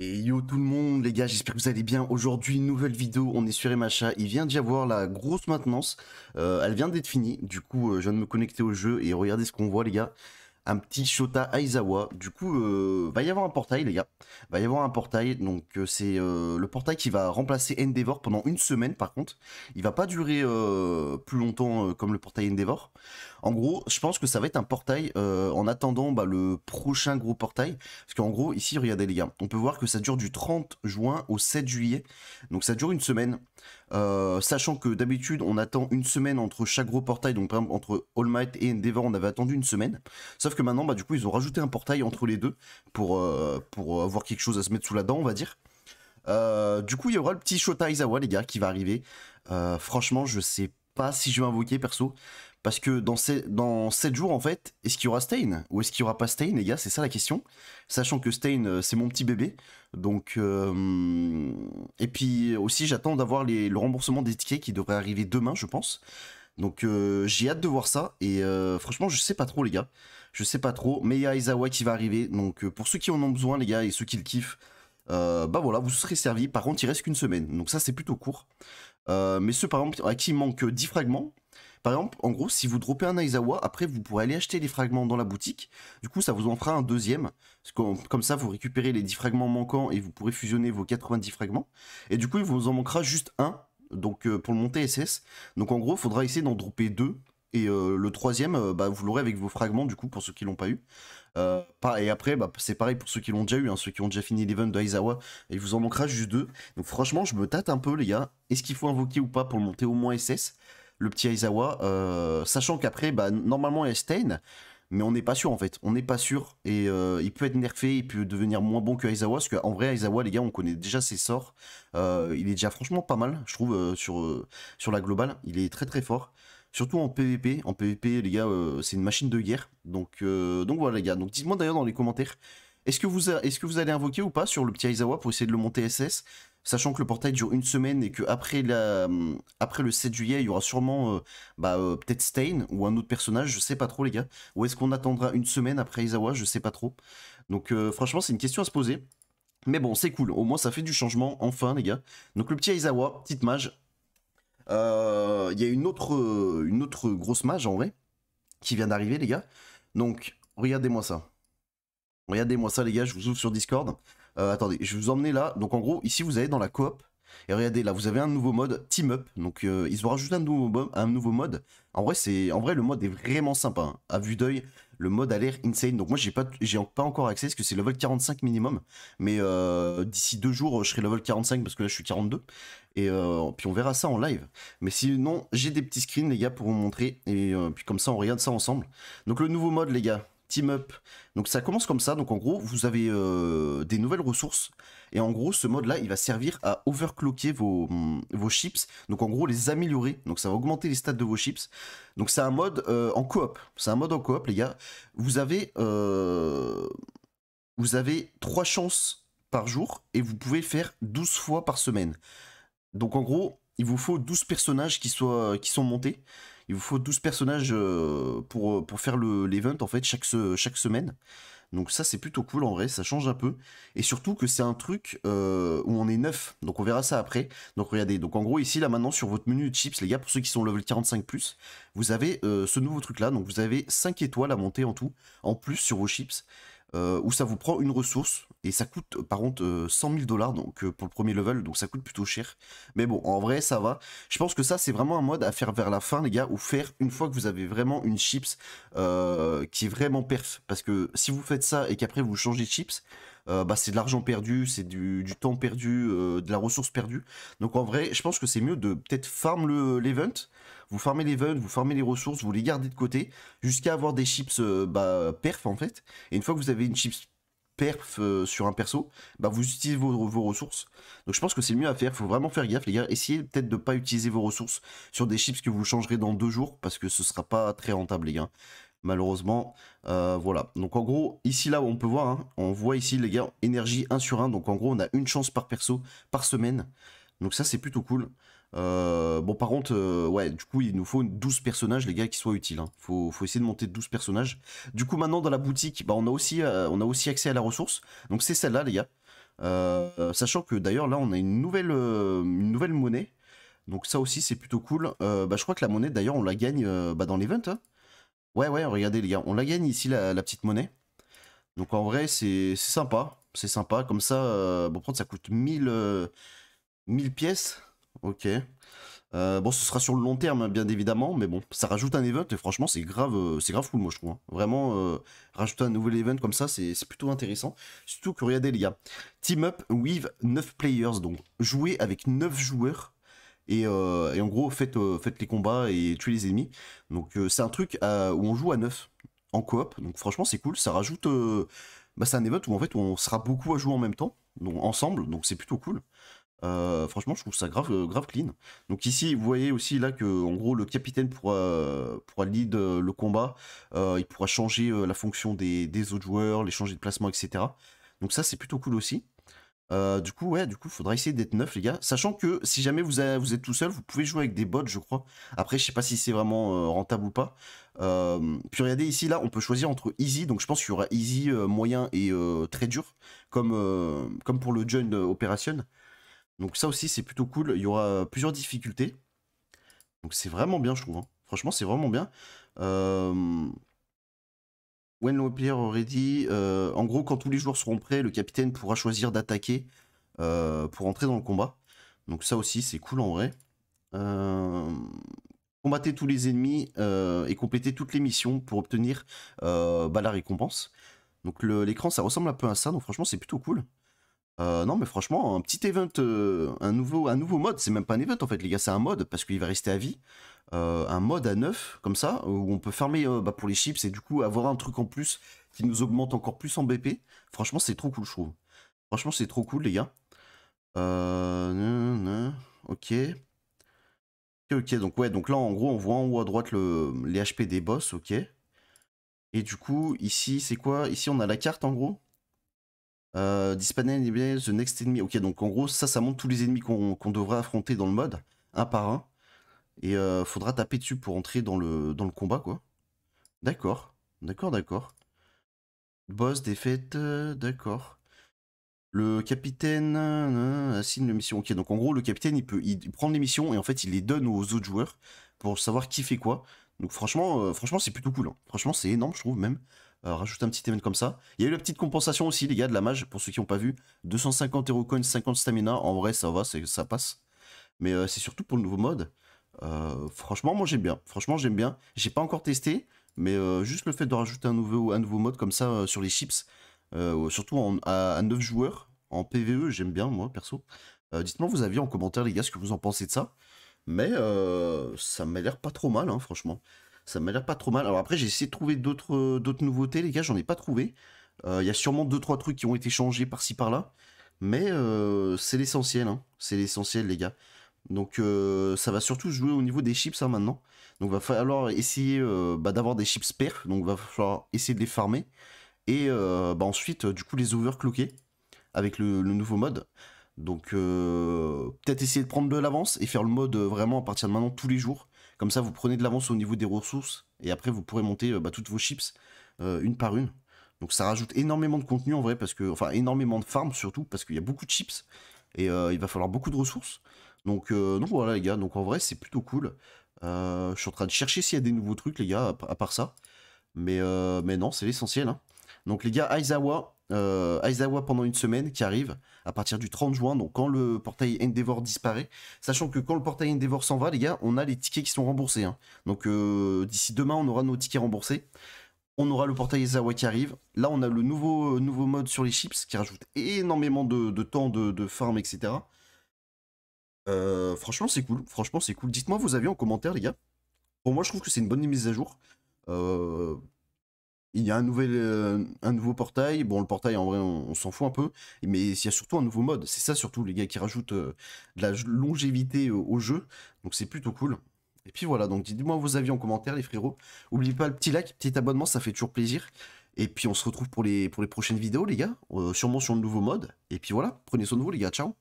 Et yo tout le monde, les gars, j'espère que vous allez bien. Aujourd'hui, nouvelle vidéo, on est sur Emacha. Il vient d'y avoir la grosse maintenance. Euh, elle vient d'être finie. Du coup, euh, je viens de me connecter au jeu et regardez ce qu'on voit, les gars un petit Shota Aizawa. Du coup, euh, va y avoir un portail, les gars. Va y avoir un portail. Donc, euh, c'est euh, le portail qui va remplacer Endeavor pendant une semaine, par contre. Il va pas durer plus longtemps comme le portail Endeavor. En gros, je pense que ça va être un portail en attendant bah, le prochain gros portail. Parce qu'en gros, ici, regardez, les gars, on peut voir que ça dure du 30 juin au 7 juillet. Donc, ça dure une semaine. sachant que d'habitude, on attend une semaine entre chaque gros portail. Donc, par exemple, entre All Might et Endeavor, on avait attendu une semaine. Sauf que maintenant, bah, du coup, ils ont rajouté un portail entre les deux pour, euh, pour avoir euh, quelque chose à se mettre sous la dent, on va dire. Euh, du coup, il y aura le petit Shota Izawa, les gars, qui va arriver. franchement, je sais pas si je vais invoquer perso. Parce que dans, ces, dans 7 jours, en fait, est-ce qu'il y aura Stain Ou est-ce qu'il y aura pas Stain, les gars C'est ça la question. Sachant que Stain, c'est mon petit bébé. Donc. Et puis aussi, j'attends d'avoir le remboursement des tickets qui devrait arriver demain, je pense. Donc, j'ai hâte de voir ça. Et franchement, je sais pas trop, les gars je sais pas trop, mais il y a Aizawa qui va arriver, donc euh, pour ceux qui en ont besoin, les gars, et ceux qui le kiffent, euh, bah voilà, vous serez servi. Par contre, il reste qu'une semaine, donc ça c'est plutôt court. Euh, mais ceux par exemple à qui il manque 10 fragments, par exemple, en gros, si vous dropez un Aizawa, après vous pourrez aller acheter les fragments dans la boutique. Du coup, ça vous en fera un deuxième. Comme ça, vous récupérez les 10 fragments manquants et vous pourrez fusionner vos 90 fragments. Et du coup, il vous en manquera juste un donc pour le monter SS. Donc en gros, il faudra essayer d'en dropper deux et euh, le troisième, euh, bah, vous l'aurez avec vos fragments, du coup, pour ceux qui l'ont pas eu. Euh, et après, bah, c'est pareil pour ceux qui l'ont déjà eu, hein, ceux qui ont déjà fini l'event de Aizawa. Et il vous en manquera juste deux. Donc franchement, je me tâte un peu, les gars. Est-ce qu'il faut invoquer ou pas pour monter au moins SS, le petit Aizawa Sachant qu'après, bah, normalement, il y Stain. Mais on n'est pas sûr en fait, on n'est pas sûr. Et il peut être nerfé, il peut devenir moins bon que Aizawa. Parce qu'en vrai, Aizawa, les gars, on connaît déjà ses sorts. il est déjà franchement pas mal, je trouve, sur, sur la globale. Il est très très fort. Surtout en PvP. En PvP, les gars, euh, c'est une machine de guerre. Donc, euh, donc voilà, les gars. Donc dites-moi d'ailleurs dans les commentaires, est-ce que, vous que vous allez invoquer ou pas sur le petit Aizawa pour essayer de le monter SS Sachant que le portail dure une semaine et après la... Hum, après le 7 juillet, il y aura sûrement euh, bah, peut-être Stain ou un autre personnage, je sais pas trop, les gars. Ou est-ce qu'on attendra une semaine après Aizawa Je sais pas trop. Donc franchement, c'est une question à se poser. Mais bon, c'est cool, au moins ça fait du changement, enfin les gars. Donc le petit Aizawa, petite mage, euh, il y a une autre, une autre grosse mage en vrai qui vient d'arriver, les gars. Donc, regardez-moi ça. Regardez-moi ça, les gars. Je vous ouvre sur Discord. Euh, attendez, je vais vous emmener là. Donc, en gros, ici, vous allez dans la coop et regardez, là, vous avez un nouveau mode, Team Up. Donc, euh, ils ont rajouté un nouveau, un nouveau mode. En vrai, c'est, en vrai, le mode est vraiment sympa. Hein. À vue d'œil, le mode a l'air insane. Donc, moi, j'ai pas, pas encore accès parce que c'est level 45 minimum. Mais euh, d'ici deux jours, je serai level 45 parce que là, je suis 42. Et euh, puis, on verra ça en live. Mais sinon, j'ai des petits screens, les gars, pour vous montrer. Et puis, comme ça, on regarde ça ensemble. Donc, le nouveau mode, les gars, Team Up. Donc, ça commence comme ça. Donc, en gros, vous avez des nouvelles ressources. Et en gros, ce mode-là, il va servir à overclocker mm, vos, chips. Donc en gros, les améliorer. Donc ça va augmenter les stats de vos chips. Donc c'est un mode euh, en coop. C'est un mode en coop, les gars. Vous avez, euh, vous avez 3 chances par jour et vous pouvez faire 12 fois par semaine. Donc en gros, il vous faut 12 personnages qui, soient, qui sont montés. Il vous faut 12 personnages euh, pour, euh, pour faire l'event, en fait, chaque, chaque semaine. Donc ça c'est plutôt cool en vrai, ça change un peu. Et surtout que c'est un truc euh, où on est neuf. Donc on verra ça après. Donc regardez, donc en gros ici là maintenant sur votre menu de chips les gars, pour ceux qui sont level 45 plus, vous avez ce nouveau truc là. Donc vous avez 5 étoiles à monter en tout, en plus sur vos chips. Euh, où ça vous prend une ressource et ça coûte euh, par contre 100 euh, 000 dollars donc pour le premier level donc ça coûte plutôt cher mais bon en vrai ça va je pense que ça c'est vraiment un mode à faire vers la fin les gars ou faire une fois que vous avez vraiment une chips qui est vraiment perf parce que si vous faites ça et qu'après vous changez de chips euh, bah, c'est de l'argent perdu, c'est du, temps perdu, euh, de la ressource perdue. Donc en vrai, je pense que c'est mieux de peut-être farm le, l'event, vous farmez l'event, vous farmez les ressources, vous les gardez de côté, jusqu'à avoir des chips euh, bah, perf en fait. Et une fois que vous avez une chips perf sur un perso, bah vous utilisez vos, ressources. Donc je pense que c'est mieux à faire, faut vraiment faire gaffe les gars, essayez peut-être de pas utiliser vos ressources sur des chips que vous changerez dans deux jours parce que ce sera pas très rentable les gars malheureusement. Euh, voilà. Donc en gros, ici là, on peut voir, hein, on voit ici les gars, énergie 1 sur 1. Donc en gros, on a une chance par perso par semaine. Donc ça, c'est plutôt cool. Euh, bon, par contre, euh, ouais, du coup, il nous faut 12 personnages, les gars, qui soient utiles. il hein. Faut, essayer de monter 12 personnages. Du coup, maintenant, dans la boutique, bah, on, a aussi, on a aussi accès à la ressource. Donc c'est celle-là, les gars. sachant que d'ailleurs, là, on a une nouvelle, une nouvelle monnaie. Donc ça aussi, c'est plutôt cool. bah, je crois que la monnaie, d'ailleurs, on la gagne bah, dans l'event. Hein. Ouais, ouais, regardez les gars, on la gagne ici, la, petite monnaie. Donc en vrai, c'est sympa. C'est sympa. Comme ça, euh, bon, prendre ça coûte 1000, euh, pièces. Ok. Euh, bon, ce sera sur le long terme, hein, bien évidemment, mais bon, ça rajoute un event et franchement, c'est grave, c'est grave cool, moi je trouve. Hein. Vraiment, rajouter un nouvel event comme ça, c'est plutôt intéressant. Surtout que regardez les gars, team up with 9 players, donc jouer avec 9 joueurs euh, et, en gros euh, faites, les combats et tuez les ennemis. Donc euh, c'est un truc où on joue à 9 en coop, donc franchement c'est cool, ça rajoute... Bah, c'est un event où en fait on sera beaucoup à jouer en même temps, donc ensemble, donc c'est plutôt cool. franchement je trouve ça grave, grave clean. Donc ici vous voyez aussi là que en gros le capitaine pourra, lead le combat, il pourra changer la fonction des autres joueurs, les changer de placement etc. Donc ça c'est plutôt cool aussi. Euh, du coup, ouais, du coup, faudra essayer d'être neuf, les gars. Sachant que si jamais vous, êtes tout seul, vous pouvez jouer avec des bots, je crois. Après, je sais pas si c'est vraiment euh, rentable ou pas. Euh, puis regardez ici, là, on peut choisir entre easy. Donc, je pense qu'il y aura easy, moyen et très dur, comme, comme pour le joint operation Donc, ça aussi, c'est plutôt cool. Il y aura plusieurs difficultés. Donc, c'est vraiment bien, je trouve. Hein. Franchement, c'est vraiment bien. Euh... When Lopier aurait dit euh, en gros, quand tous les joueurs seront prêts, le capitaine pourra choisir d'attaquer euh, pour entrer dans le combat. Donc, ça aussi, c'est cool en vrai. Euh, Combattre tous les ennemis et compléter toutes les missions pour obtenir bah, la récompense. Donc, l'écran, ça ressemble un peu à ça. Donc, franchement, c'est plutôt cool. non, mais franchement, un petit event, un, nouveau, un nouveau mode, c'est même pas un event en fait, les gars, c'est un mode parce qu'il va rester à vie. Euh, un mode à 9, comme ça, où on peut fermer euh, bah, pour les chips et du coup avoir un truc en plus qui nous augmente encore plus en BP. Franchement, c'est trop cool, je trouve. Franchement, c'est trop cool, les gars. Euh, ok. Ok, Donc, ouais, donc là, en gros, on voit en haut à droite le... les HP des boss, ok. Et du coup, ici, c'est quoi Ici, on a la carte, en gros. Euh, the next enemy. Ok, donc en gros, ça, ça montre tous les ennemis qu'on devrait affronter dans le mode, un par un. Et euh, faudra taper dessus pour entrer dans le, dans le combat, quoi. D'accord, d'accord, d'accord. Boss, défaite, euh, d'accord. Le capitaine assigne le mission. Ok, donc en gros, le capitaine, il peut il prendre les missions et en fait, il les donne aux autres joueurs pour savoir qui fait quoi. Donc franchement, euh, franchement c'est plutôt cool. Hein. Franchement, c'est énorme, je trouve même. rajouter un petit événement comme ça. Il y a eu la petite compensation aussi, les gars, de la mage, pour ceux qui n'ont pas vu. 250 coins, 50 stamina. En vrai, ça va, ça passe mais c'est surtout pour le nouveau mode. Euh, franchement, moi j'aime bien. Franchement, j'aime bien. J'ai pas encore testé, mais euh, juste le fait de rajouter un nouveau, un nouveau mode comme ça euh, sur les chips, surtout à, 9 joueurs, en PVE, j'aime bien, moi perso. Dites-moi vous aviez en commentaire, les gars, ce que vous en pensez de ça. Mais ça m'a l'air pas trop mal, hein, franchement. Ça m'a l'air pas trop mal. Alors après, j'ai essayé de trouver d'autres nouveautés, les gars, j'en ai pas trouvé. Il y a sûrement 2-3 trucs qui ont été changés par-ci par-là. Mais c'est l'essentiel, hein. c'est l'essentiel, les gars. Donc euh, ça va surtout jouer au niveau des chips hein, maintenant. Donc va falloir essayer euh, bah, d'avoir des chips pairs, donc va falloir essayer de les farmer. Et euh, bah, ensuite, du coup, les overclocker avec le, nouveau mode. Donc peut-être essayer de prendre de l'avance et faire le mode vraiment à partir de maintenant tous les jours. Comme ça, vous prenez de l'avance au niveau des ressources et après, vous pourrez monter bah, toutes vos chips une par une. Donc ça rajoute énormément de contenu en vrai, parce que, enfin énormément de farms surtout, parce qu'il y a beaucoup de chips et il va falloir beaucoup de ressources. Euh, donc, voilà les gars, donc en vrai c'est plutôt cool. Euh, je suis en train de chercher s'il y a des nouveaux trucs les gars, à, part ça. Mais, euh, mais non, c'est l'essentiel. Hein. Donc les gars, Aizawa, Aizawa pendant une semaine qui arrive à partir du 30 juin, donc quand le portail Endeavor disparaît. Sachant que quand le portail Endeavor s'en va, les gars, on a les tickets qui sont remboursés. Hein. Donc d'ici demain, on aura nos tickets remboursés. On aura le portail Aizawa qui arrive. Là, on a le nouveau, nouveau mode sur les chips qui rajoute énormément de, temps de, de farm, etc. Euh, franchement, c'est cool. Franchement, c'est cool. Dites-moi vos avis en commentaire, les gars. Pour moi, je trouve que c'est une bonne mise à jour. Euh, il y a un, nouvel, euh, un nouveau portail. Bon, le portail, en vrai, on, s'en fout un peu. Mais il y a surtout un nouveau mode. C'est ça, surtout, les gars, qui rajoute de la longévité au jeu. Donc, c'est plutôt cool. Et puis voilà, donc dites-moi vos avis en commentaire, les frérots. Oubliez pas le petit like, petit abonnement, ça fait toujours plaisir. Et puis on se retrouve pour les, pour les prochaines vidéos, les gars. sûrement sur le nouveau mode. Et puis voilà, prenez soin de vous, les gars. Ciao